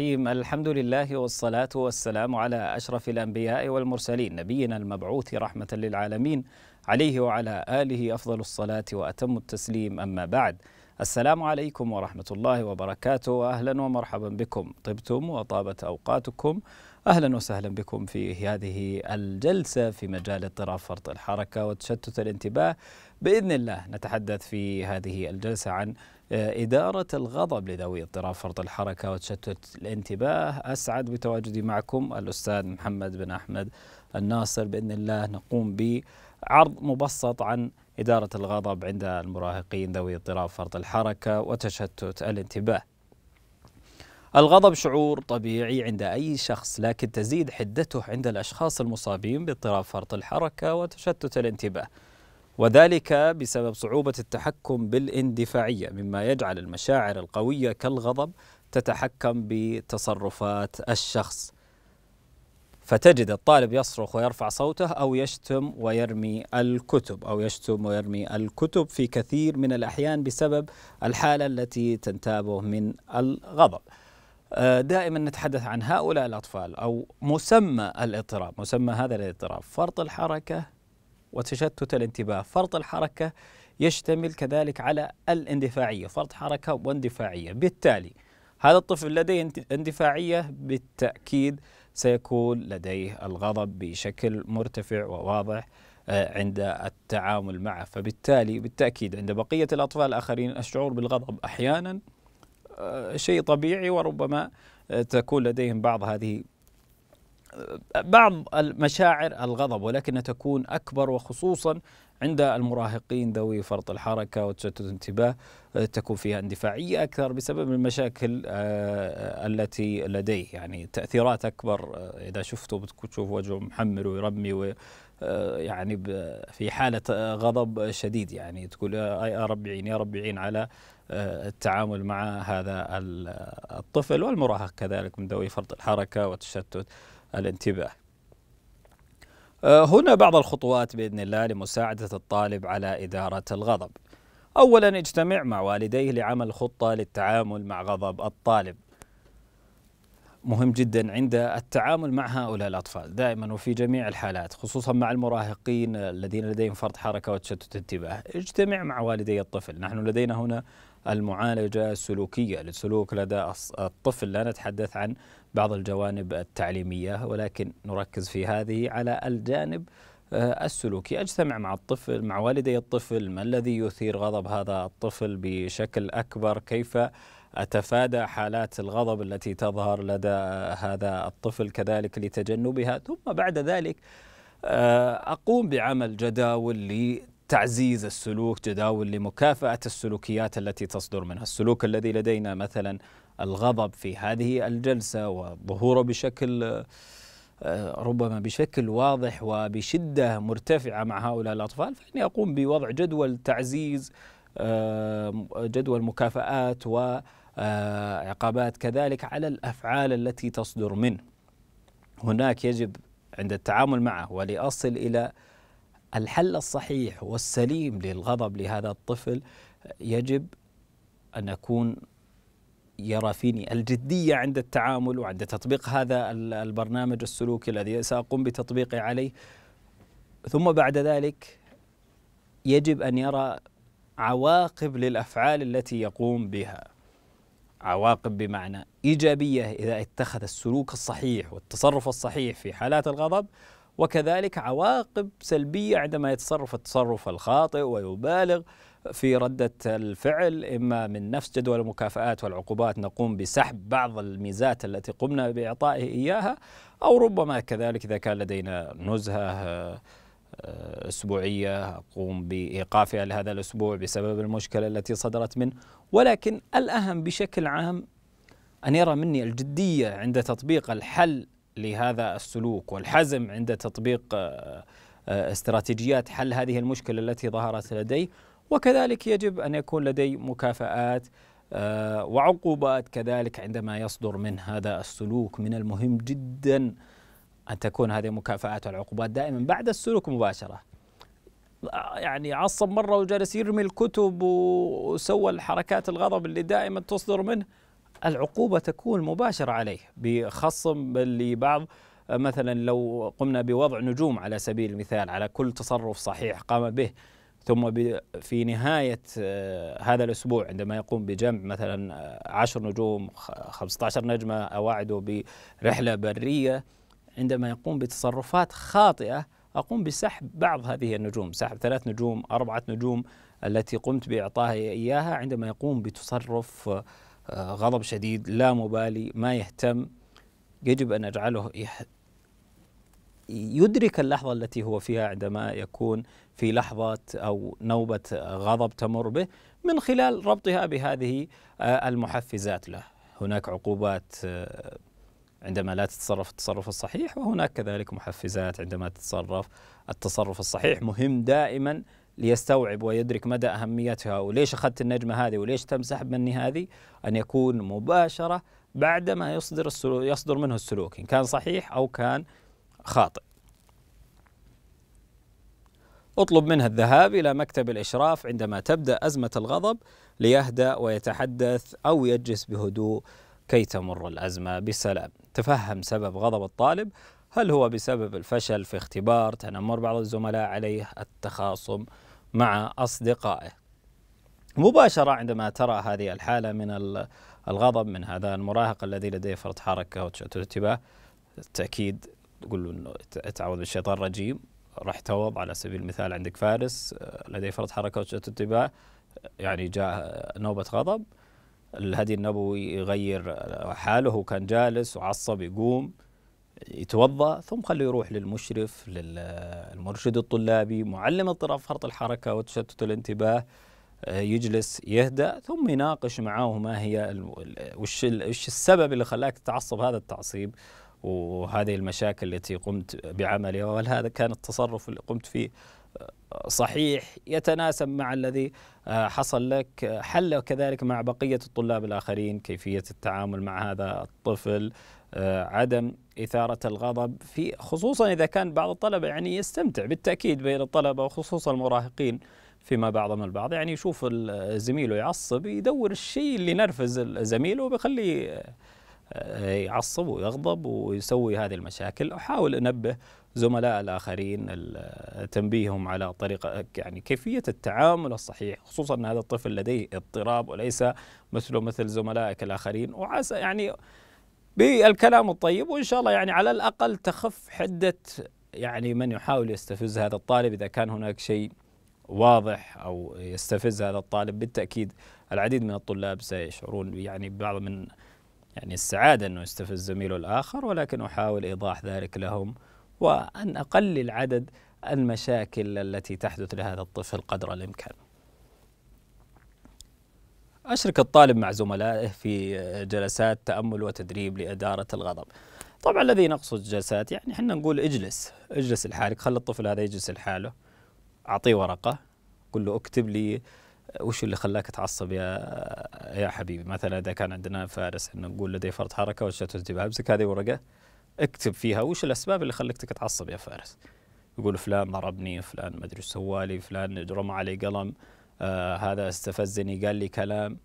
الرحيم الحمد لله والصلاة والسلام على أشرف الأنبياء والمرسلين نبينا المبعوث رحمة للعالمين عليه وعلى آله أفضل الصلاة وأتم التسليم أما بعد السلام عليكم ورحمة الله وبركاته وأهلا ومرحبا بكم طبتم وطابت أوقاتكم أهلا وسهلا بكم في هذه الجلسة في مجال اضطراب فرط الحركة وتشتت الانتباه بإذن الله نتحدث في هذه الجلسة عن آه، إدارة الغضب لذوي اضطراب فرط الحركة وتشتت الانتباه أسعد بتواجدي معكم الأستاذ محمد بن أحمد الناصر بإذن الله نقوم بعرض مبسط عن إدارة الغضب عند المراهقين ذوي اضطراب فرط الحركة وتشتت الانتباه الغضب شعور طبيعي عند أي شخص لكن تزيد حدته عند الأشخاص المصابين باضطراب فرط الحركة وتشتت الانتباه وذلك بسبب صعوبة التحكم بالاندفاعية مما يجعل المشاعر القوية كالغضب تتحكم بتصرفات الشخص فتجد الطالب يصرخ ويرفع صوته أو يشتم ويرمي الكتب أو يشتم ويرمي الكتب في كثير من الأحيان بسبب الحالة التي تنتابه من الغضب آه، دائما نتحدث عن هؤلاء الأطفال أو مسمى الاضطراب مسمى هذا الاضطراب فرط الحركة وتشتت الانتباه فرط الحركة يشتمل كذلك على الاندفاعية فرط حركة واندفاعية بالتالي هذا الطفل لديه اندفاعية بالتأكيد سيكون لديه الغضب بشكل مرتفع وواضح آه، عند التعامل معه فبالتالي بالتأكيد عند بقية الأطفال الآخرين الشعور بالغضب أحيانا آه، شيء طبيعي وربما آه، تكون لديهم بعض هذه آه، بعض المشاعر الغضب ولكنها تكون اكبر وخصوصا عند المراهقين ذوي فرط الحركة وتشتت الانتباه آه، تكون فيها اندفاعية أكثر بسبب المشاكل آه، آه، التي لديه يعني تأثيرات أكبر إذا شفته بتشوف وجهه محمر ويرمي و يعني في حالة غضب شديد يعني تقول يا ربي عين يا ربي عين على التعامل مع هذا الطفل والمراهق كذلك من ذوي فرط الحركة وتشتت الانتباه آه، هنا بعض الخطوات باذن الله لمساعده الطالب على اداره الغضب. اولا اجتمع مع والديه لعمل خطه للتعامل مع غضب الطالب. مهم جدا عند التعامل مع هؤلاء الأطفال دائما وفي جميع الحالات خصوصا مع المراهقين الذين لديهم فرط حركة وتشتت انتباه اجتمع مع والدي الطفل نحن لدينا هنا المعالجة السلوكية للسلوك لدى الطفل لا نتحدث عن بعض الجوانب التعليمية ولكن نركز في هذه على الجانب آه، السلوكي أجتمع مع الطفل مع والدي الطفل ما الذي يثير غضب هذا الطفل بشكل أكبر كيف أتفادى حالات الغضب التي تظهر لدى هذا الطفل كذلك لتجنبها ثم بعد ذلك آه، أقوم بعمل جداول تعزيز السلوك جداول لمكافأة السلوكيات التي تصدر منها السلوك الذي لدينا مثلا الغضب في هذه الجلسة وظهوره بشكل آه، ربما بشكل واضح وبشدة مرتفعة مع هؤلاء الأطفال فإني أقوم بوضع جدول تعزيز آه، جدول مكافآت وعقابات آه، كذلك على الأفعال التي تصدر منه هناك يجب عند التعامل معه ولأصل إلى الحل الصحيح والسليم للغضب لهذا الطفل يجب ان اكون يرى فيني الجديه عند التعامل وعند تطبيق هذا البرنامج السلوكي الذي ساقوم بتطبيقه عليه ثم بعد ذلك يجب ان يرى عواقب للافعال التي يقوم بها عواقب بمعنى ايجابيه اذا اتخذ السلوك الصحيح والتصرف الصحيح في حالات الغضب وكذلك عواقب سلبية عندما يتصرف التصرف الخاطئ ويبالغ في ردة الفعل إما من نفس جدول المكافآت والعقوبات نقوم بسحب بعض الميزات التي قمنا بإعطائه إياها أو ربما كذلك إذا كان لدينا نزهة آه، آه، أسبوعية أقوم بإيقافها لهذا الأسبوع بسبب المشكلة التي صدرت منه ولكن الأهم بشكل عام أن يرى مني الجدية عند تطبيق الحل لهذا السلوك والحزم عند تطبيق آه، آه، استراتيجيات حل هذه المشكلة التي ظهرت لديه وكذلك يجب أن يكون لدي مكافآت آه، وعقوبات كذلك عندما يصدر من هذا السلوك من المهم جدا أن تكون هذه المكافآت والعقوبات دائما بعد السلوك مباشرة يعني عصب مرة وجالس يرمي الكتب وسوى الحركات الغضب اللي دائما تصدر منه العقوبة تكون مباشرة عليه بخصم لبعض مثلا لو قمنا بوضع نجوم على سبيل المثال على كل تصرف صحيح قام به ثم في نهاية آه، هذا الأسبوع عندما يقوم بجمع مثلا آه، عشر نجوم 15 نجمة أواعده برحلة برية عندما يقوم بتصرفات خاطئة أقوم بسحب بعض هذه النجوم سحب ثلاث نجوم أربعة نجوم التي قمت بإعطائها إياها عندما يقوم بتصرف آه، غضب شديد لا مبالي ما يهتم يجب أن أجعله يح... يدرك اللحظة التي هو فيها عندما يكون في لحظة أو نوبة غضب تمر به من خلال ربطها بهذه آه، المحفزات له هناك عقوبات آه، عندما لا تتصرف التصرف الصحيح وهناك كذلك محفزات عندما تتصرف التصرف الصحيح مهم دائما ليستوعب ويدرك مدى أهميتها وليش أخذت النجمة هذه وليش تم سحب مني هذه أن يكون مباشرة بعدما يصدر السلوك يصدر منه السلوك إن كان صحيح أو كان خاطئ اطلب منها الذهاب إلى مكتب الإشراف عندما تبدأ أزمة الغضب ليهدأ ويتحدث أو يجلس بهدوء كي تمر الأزمة بسلام تفهم سبب غضب الطالب هل هو بسبب الفشل في اختبار تنمر بعض الزملاء عليه التخاصم مع أصدقائه مباشرة عندما ترى هذه الحالة من الغضب من هذا المراهق الذي لديه فرط حركة وتشتت انتباه بالتأكيد تقول له أنه تعوذ بالشيطان الرجيم راح توض على سبيل المثال عندك فارس آه، لديه فرط حركة وتشتت انتباه يعني جاء نوبة غضب الهدي النبوي يغير آه، حاله كان جالس وعصب يقوم يتوضا ثم خليه يروح للمشرف للمرشد الطلابي معلم اضطراب فرط الحركه وتشتت الانتباه آه، يجلس يهدأ ثم يناقش معاه ما هي وش السبب اللي خلاك تتعصب هذا التعصيب وهذه المشاكل التي قمت بعملها وهل هذا كان التصرف اللي قمت فيه آه، صحيح يتناسب مع الذي آه، حصل لك حل كذلك مع بقية الطلاب الآخرين كيفية التعامل مع هذا الطفل آه، عدم إثارة الغضب في خصوصا إذا كان بعض الطلبة يعني يستمتع بالتأكيد بين الطلبة وخصوصا المراهقين فيما بعضهم البعض يعني يشوف زميله يعصب يدور الشيء اللي نرفز زميله وبيخليه آه، يعصب ويغضب ويسوي هذه المشاكل أحاول أنبه زملاء الآخرين تنبيههم على طريقة يعني كيفية التعامل الصحيح خصوصا أن هذا الطفل لديه اضطراب وليس مثله مثل زملائك الآخرين وعسى يعني بالكلام الطيب وان شاء الله يعني على الاقل تخف حده يعني من يحاول يستفز هذا الطالب اذا كان هناك شيء واضح او يستفز هذا الطالب بالتاكيد العديد من الطلاب سيشعرون يعني ببعض من يعني السعاده انه يستفز زميله الاخر ولكن احاول ايضاح ذلك لهم وان اقلل عدد المشاكل التي تحدث لهذا الطفل قدر الامكان أشرك الطالب مع زملائه في آه، جلسات تأمل وتدريب لإدارة الغضب طبعا الذي نقصد جلسات يعني احنا نقول اجلس اجلس لحالك خلي الطفل هذا يجلس لحاله أعطيه ورقة قل له اكتب لي آه، وش اللي خلاك تعصب يا آه، يا حبيبي مثلا اذا كان عندنا فارس انه نقول لديه فرط حركه وشتت انتباه امسك هذه ورقه اكتب فيها وش الاسباب اللي خلتك تعصب يا فارس يقول فلان ضربني فلان ما ادري سوالي فلان رمى علي قلم آه هذا استفزني قال لي كلام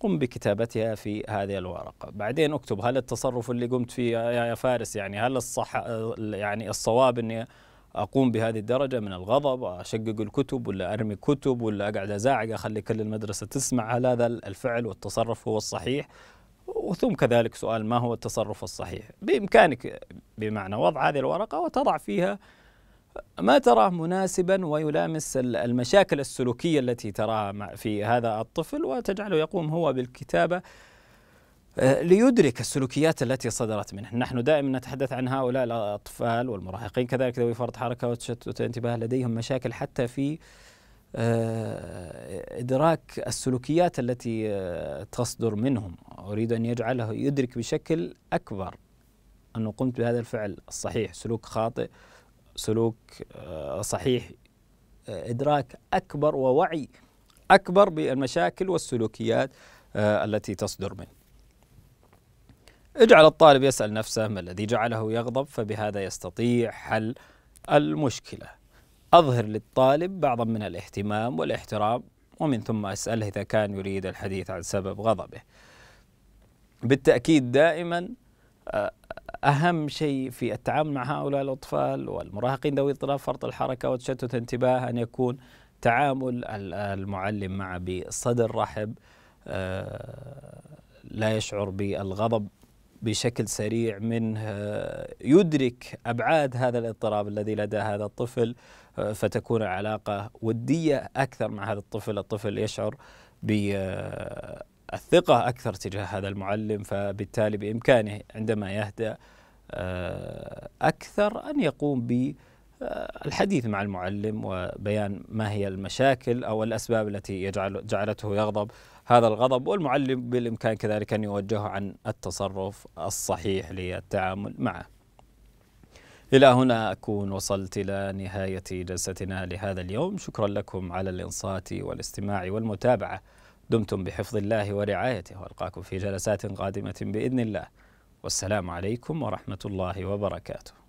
قم بكتابتها في هذه الورقة بعدين اكتب هل التصرف اللي قمت فيه يا فارس يعني هل الصح يعني الصواب أني أقوم بهذه الدرجة من الغضب أشقق الكتب ولا أرمي كتب ولا أقعد أزعق أخلي كل المدرسة تسمع هل هذا الفعل والتصرف هو الصحيح وثم كذلك سؤال ما هو التصرف الصحيح بإمكانك بمعنى وضع هذه الورقة وتضع فيها ما تراه مناسبا ويلامس المشاكل السلوكيه التي تراها في هذا الطفل وتجعله يقوم هو بالكتابه آه، ليدرك السلوكيات التي صدرت منه نحن دائما نتحدث عن هؤلاء الأطفال والمراهقين كذلك ذوي فرط حركة وتشتت انتباه لديهم مشاكل حتى في آه، إدراك السلوكيات التي آه، تصدر منهم أريد أن يجعله يدرك بشكل أكبر أنه قمت بهذا الفعل الصحيح سلوك خاطئ سلوك آه، صحيح آه، إدراك أكبر ووعي أكبر بالمشاكل والسلوكيات آه، التي تصدر منه اجعل الطالب يسأل نفسه ما الذي جعله يغضب فبهذا يستطيع حل المشكلة أظهر للطالب بعضا من الاهتمام والاحترام ومن ثم أسأله إذا كان يريد الحديث عن سبب غضبه بالتأكيد دائما أهم شيء في التعامل مع هؤلاء الأطفال والمراهقين ذوي اضطراب فرط الحركة وتشتت انتباه أن يكون تعامل المعلم معه بصدر رحب آه، لا يشعر بالغضب بشكل سريع منه آه، يدرك أبعاد هذا الاضطراب الذي لدى هذا الطفل آه، فتكون علاقة ودية أكثر مع هذا الطفل الطفل يشعر الثقة أكثر تجاه هذا المعلم فبالتالي بإمكانه عندما يهدأ آه، أكثر أن يقوم بالحديث آه، مع المعلم وبيان ما هي المشاكل او الاسباب التي يجعل جعلته يغضب هذا الغضب والمعلم بالامكان كذلك ان يوجهه عن التصرف الصحيح للتعامل معه. الى هنا اكون وصلت الى نهايه جلستنا لهذا اليوم، شكرا لكم على الانصات والاستماع والمتابعه. دمتم بحفظ الله ورعايته والقاكم في جلسات قادمه باذن الله والسلام عليكم ورحمه الله وبركاته